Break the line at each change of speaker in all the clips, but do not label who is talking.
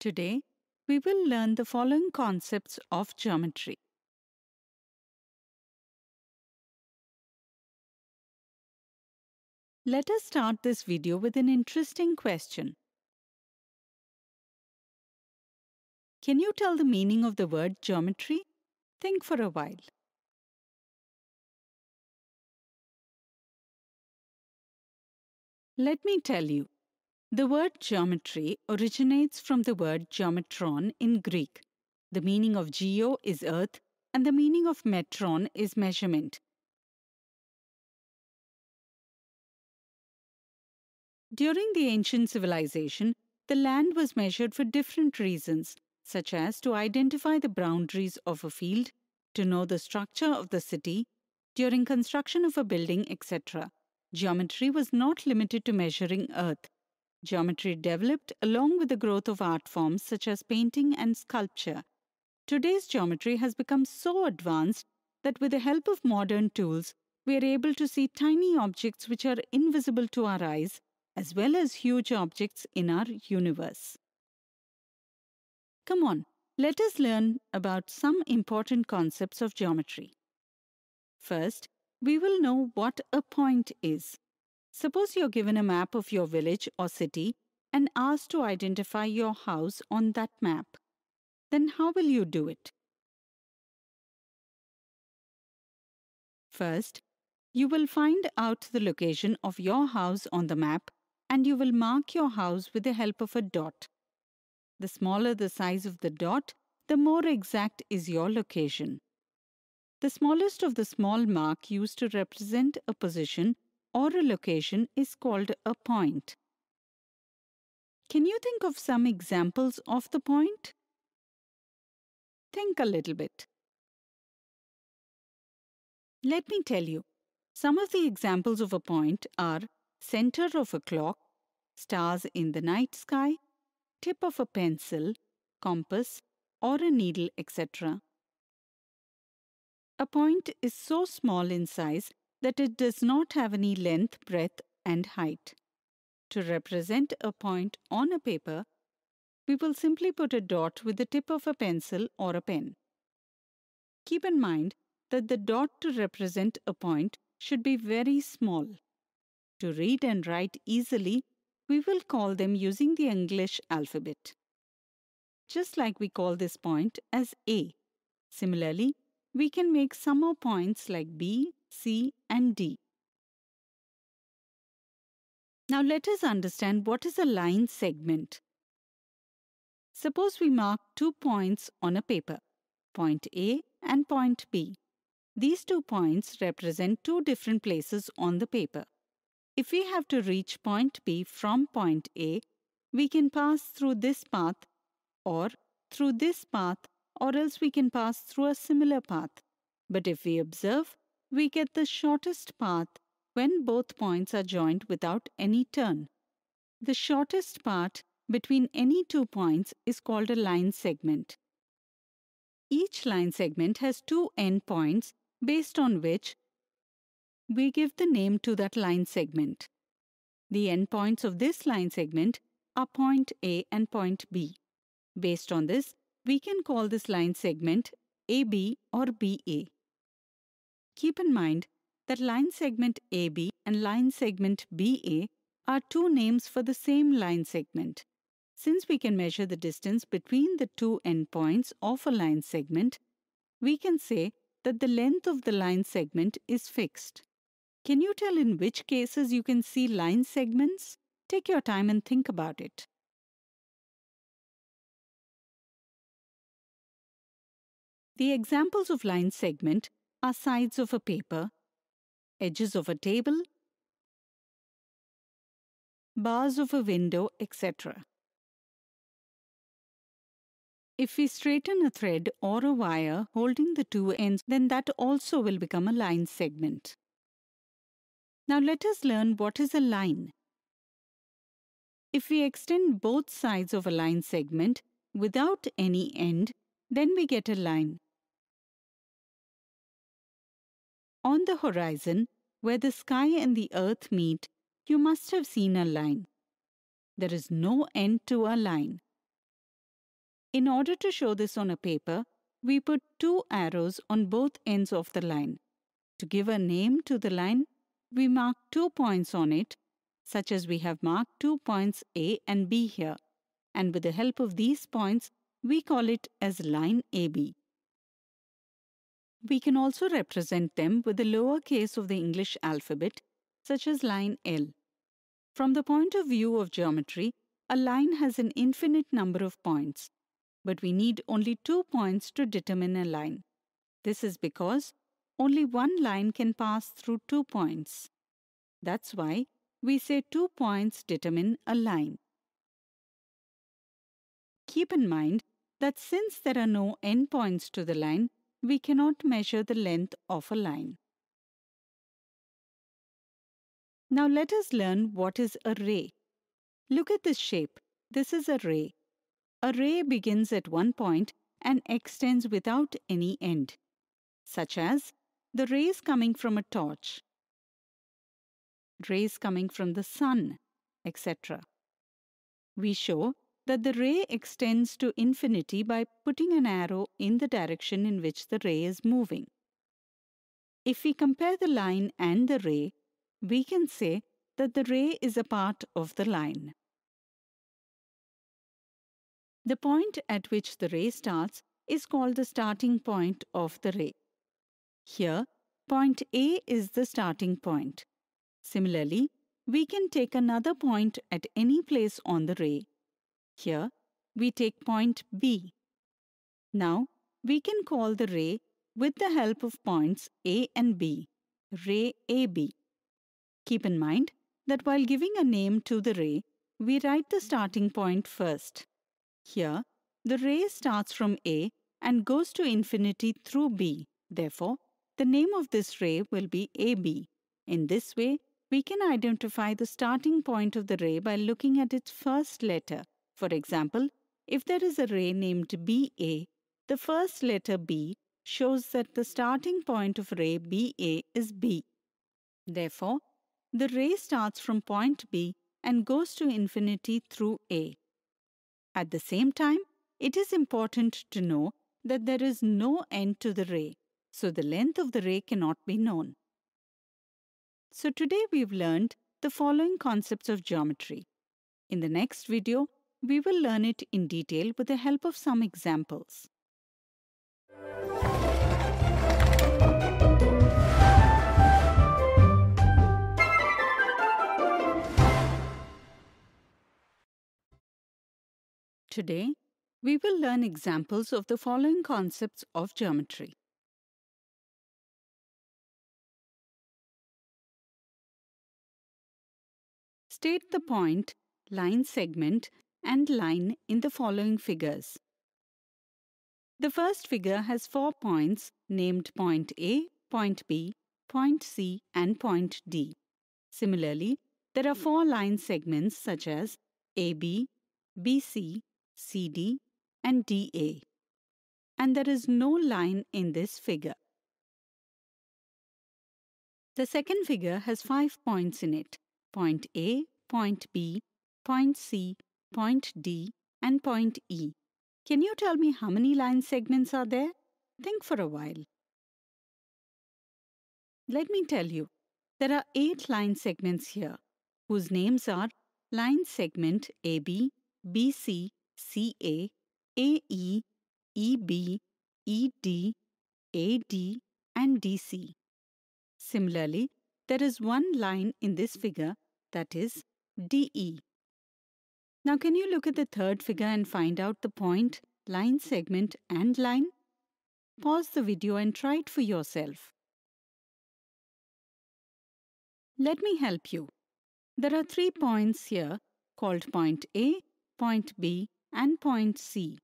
Today, we will learn the following concepts of geometry. Let us start this video with an interesting question. Can you tell the meaning of the word geometry? Think for a while. Let me tell you. The word geometry originates from the word geometron in Greek. The meaning of geo is earth, and the meaning of metron is measurement. During the ancient civilization, the land was measured for different reasons, such as to identify the boundaries of a field, to know the structure of the city, during construction of a building, etc. Geometry was not limited to measuring earth. Geometry developed along with the growth of art forms such as painting and sculpture. Today's geometry has become so advanced that with the help of modern tools, we are able to see tiny objects which are invisible to our eyes, as well as huge objects in our universe. Come on, let us learn about some important concepts of geometry. First, we will know what a point is. Suppose you're given a map of your village or city and asked to identify your house on that map. Then how will you do it? First, you will find out the location of your house on the map and you will mark your house with the help of a dot. The smaller the size of the dot, the more exact is your location. The smallest of the small mark used to represent a position or a location is called a point. Can you think of some examples of the point? Think a little bit. Let me tell you, some of the examples of a point are center of a clock, stars in the night sky, tip of a pencil, compass, or a needle, etc. A point is so small in size that it does not have any length, breadth, and height. To represent a point on a paper, we will simply put a dot with the tip of a pencil or a pen. Keep in mind that the dot to represent a point should be very small. To read and write easily, we will call them using the English alphabet. Just like we call this point as A. Similarly, we can make some more points like B, C and D. Now let us understand what is a line segment. Suppose we mark two points on a paper, point A and point B. These two points represent two different places on the paper. If we have to reach point B from point A, we can pass through this path or through this path or else we can pass through a similar path. But if we observe, we get the shortest path when both points are joined without any turn. The shortest part between any two points is called a line segment. Each line segment has two endpoints based on which we give the name to that line segment. The endpoints of this line segment are point A and point B. Based on this, we can call this line segment AB or BA keep in mind that line segment AB and line segment BA are two names for the same line segment. Since we can measure the distance between the two endpoints of a line segment, we can say that the length of the line segment is fixed. Can you tell in which cases you can see line segments? Take your time and think about it. The examples of line segment are sides of a paper, edges of a table, bars of a window, etc. If we straighten a thread or a wire holding the two ends, then that also will become a line segment. Now let us learn what is a line. If we extend both sides of a line segment without any end, then we get a line. On the horizon, where the sky and the earth meet, you must have seen a line. There is no end to a line. In order to show this on a paper, we put two arrows on both ends of the line. To give a name to the line, we mark two points on it, such as we have marked two points A and B here, and with the help of these points, we call it as line AB. We can also represent them with the lower case of the English alphabet, such as line L. From the point of view of geometry, a line has an infinite number of points, but we need only two points to determine a line. This is because only one line can pass through two points. That's why we say two points determine a line. Keep in mind that since there are no endpoints to the line, we cannot measure the length of a line. Now let us learn what is a ray. Look at this shape. This is a ray. A ray begins at one point and extends without any end, such as the rays coming from a torch, rays coming from the sun, etc. We show that the ray extends to infinity by putting an arrow in the direction in which the ray is moving. If we compare the line and the ray, we can say that the ray is a part of the line. The point at which the ray starts is called the starting point of the ray. Here, point A is the starting point. Similarly, we can take another point at any place on the ray here, we take point B. Now, we can call the ray with the help of points A and B, ray AB. Keep in mind that while giving a name to the ray, we write the starting point first. Here, the ray starts from A and goes to infinity through B. Therefore, the name of this ray will be AB. In this way, we can identify the starting point of the ray by looking at its first letter. For example, if there is a ray named BA, the first letter B shows that the starting point of ray BA is B. Therefore, the ray starts from point B and goes to infinity through A. At the same time, it is important to know that there is no end to the ray, so the length of the ray cannot be known. So today we've learned the following concepts of geometry. In the next video, we will learn it in detail with the help of some examples. Today, we will learn examples of the following concepts of geometry. State the point, line segment and line in the following figures. The first figure has four points named point A, point B, point C and point D. Similarly, there are four line segments such as AB, BC, CD and DA. And there is no line in this figure. The second figure has five points in it, point A, point B, point C point D, and point E. Can you tell me how many line segments are there? Think for a while. Let me tell you, there are eight line segments here, whose names are line segment AB, BC, CA, AE, EB, ED, AD, and DC. Similarly, there is one line in this figure that is DE. Now can you look at the third figure and find out the point, line segment and line? Pause the video and try it for yourself. Let me help you. There are three points here called point A, point B and point C.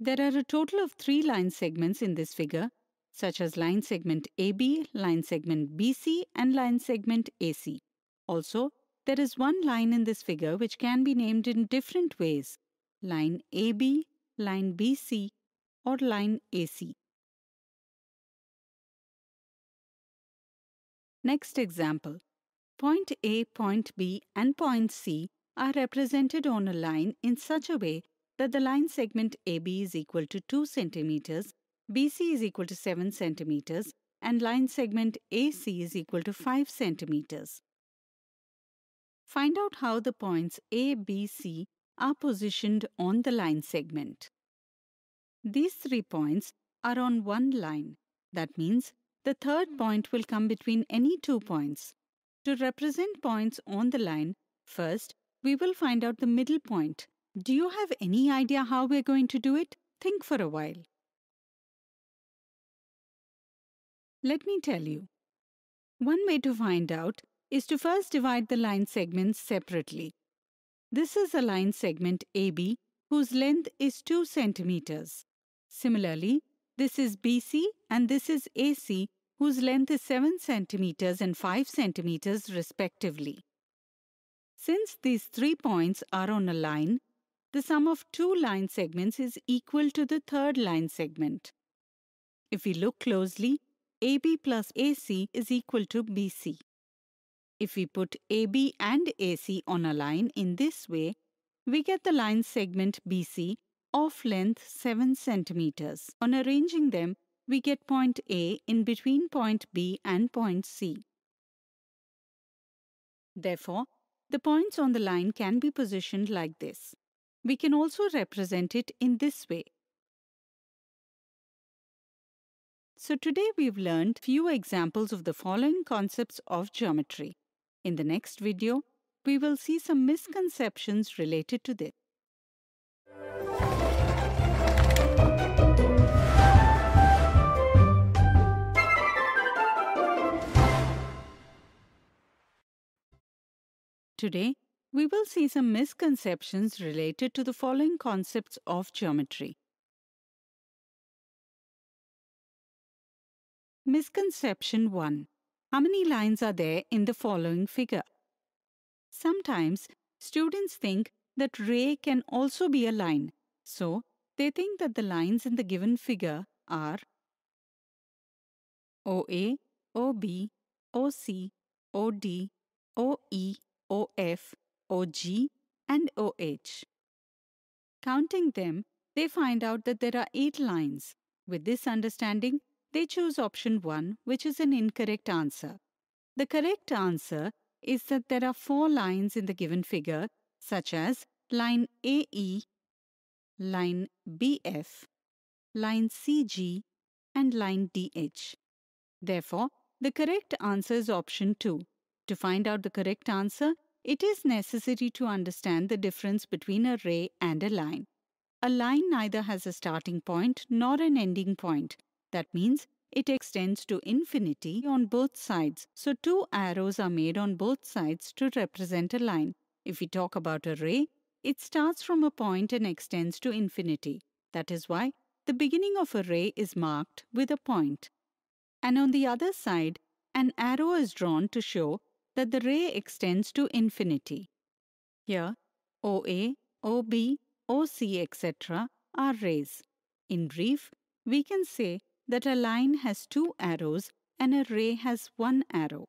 There are a total of three line segments in this figure, such as line segment AB, line segment BC and line segment AC. Also, there is one line in this figure which can be named in different ways line AB, line BC, or line AC. Next example. Point A, point B, and point C are represented on a line in such a way that the line segment AB is equal to 2 centimeters, BC is equal to 7 centimeters, and line segment AC is equal to 5 centimeters. Find out how the points A, B, C are positioned on the line segment. These three points are on one line. That means the third point will come between any two points. To represent points on the line, first we will find out the middle point. Do you have any idea how we're going to do it? Think for a while. Let me tell you. One way to find out is to first divide the line segments separately. This is a line segment AB whose length is 2 centimeters. Similarly, this is BC and this is AC whose length is 7 centimeters and 5 centimeters respectively. Since these three points are on a line, the sum of two line segments is equal to the third line segment. If we look closely, AB plus AC is equal to BC. If we put AB and AC on a line in this way, we get the line segment BC of length 7 centimeters. On arranging them, we get point A in between point B and point C. Therefore, the points on the line can be positioned like this. We can also represent it in this way. So today we've learned few examples of the following concepts of geometry. In the next video, we will see some misconceptions related to this. Today, we will see some misconceptions related to the following concepts of geometry. Misconception 1 how many lines are there in the following figure? Sometimes students think that ray can also be a line. So they think that the lines in the given figure are OA, OB, OC, OD, OE, OF, OG, and OH. Counting them, they find out that there are eight lines. With this understanding, they choose option 1, which is an incorrect answer. The correct answer is that there are four lines in the given figure, such as line AE, line BF, line CG, and line DH. Therefore, the correct answer is option 2. To find out the correct answer, it is necessary to understand the difference between a ray and a line. A line neither has a starting point nor an ending point, that means it extends to infinity on both sides. So two arrows are made on both sides to represent a line. If we talk about a ray, it starts from a point and extends to infinity. That is why the beginning of a ray is marked with a point. And on the other side, an arrow is drawn to show that the ray extends to infinity. Here, OA, OB, OC, etc. are rays. In brief, we can say that a line has two arrows and a ray has one arrow.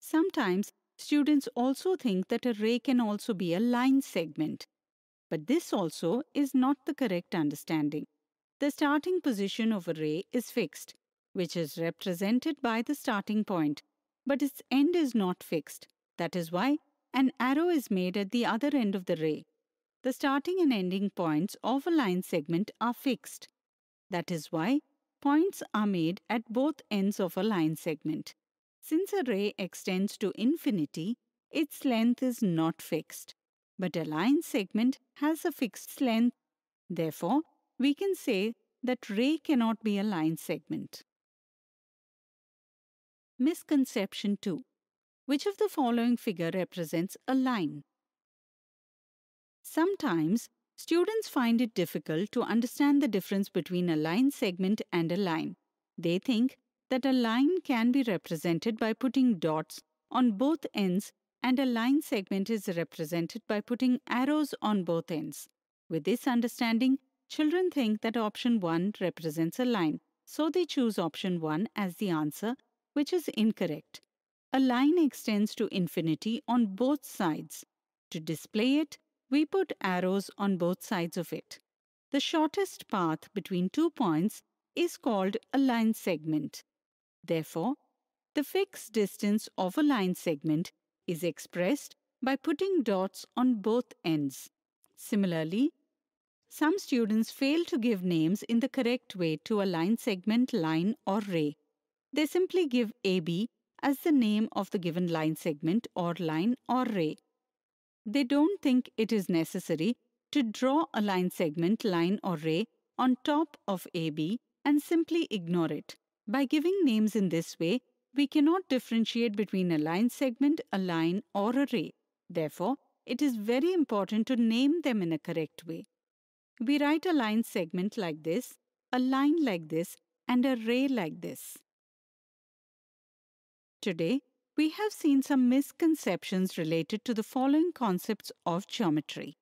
Sometimes students also think that a ray can also be a line segment. But this also is not the correct understanding. The starting position of a ray is fixed, which is represented by the starting point, but its end is not fixed. That is why an arrow is made at the other end of the ray. The starting and ending points of a line segment are fixed. That is why points are made at both ends of a line segment. Since a ray extends to infinity, its length is not fixed. But a line segment has a fixed length. Therefore, we can say that ray cannot be a line segment. Misconception 2. Which of the following figure represents a line? Sometimes Students find it difficult to understand the difference between a line segment and a line. They think that a line can be represented by putting dots on both ends and a line segment is represented by putting arrows on both ends. With this understanding, children think that option 1 represents a line, so they choose option 1 as the answer, which is incorrect. A line extends to infinity on both sides. To display it, we put arrows on both sides of it. The shortest path between two points is called a line segment. Therefore, the fixed distance of a line segment is expressed by putting dots on both ends. Similarly, some students fail to give names in the correct way to a line segment, line or ray. They simply give AB as the name of the given line segment or line or ray they don't think it is necessary to draw a line segment, line or ray on top of AB and simply ignore it. By giving names in this way, we cannot differentiate between a line segment, a line or a ray. Therefore, it is very important to name them in a correct way. We write a line segment like this, a line like this and a ray like this. Today, we have seen some misconceptions related to the following concepts of geometry.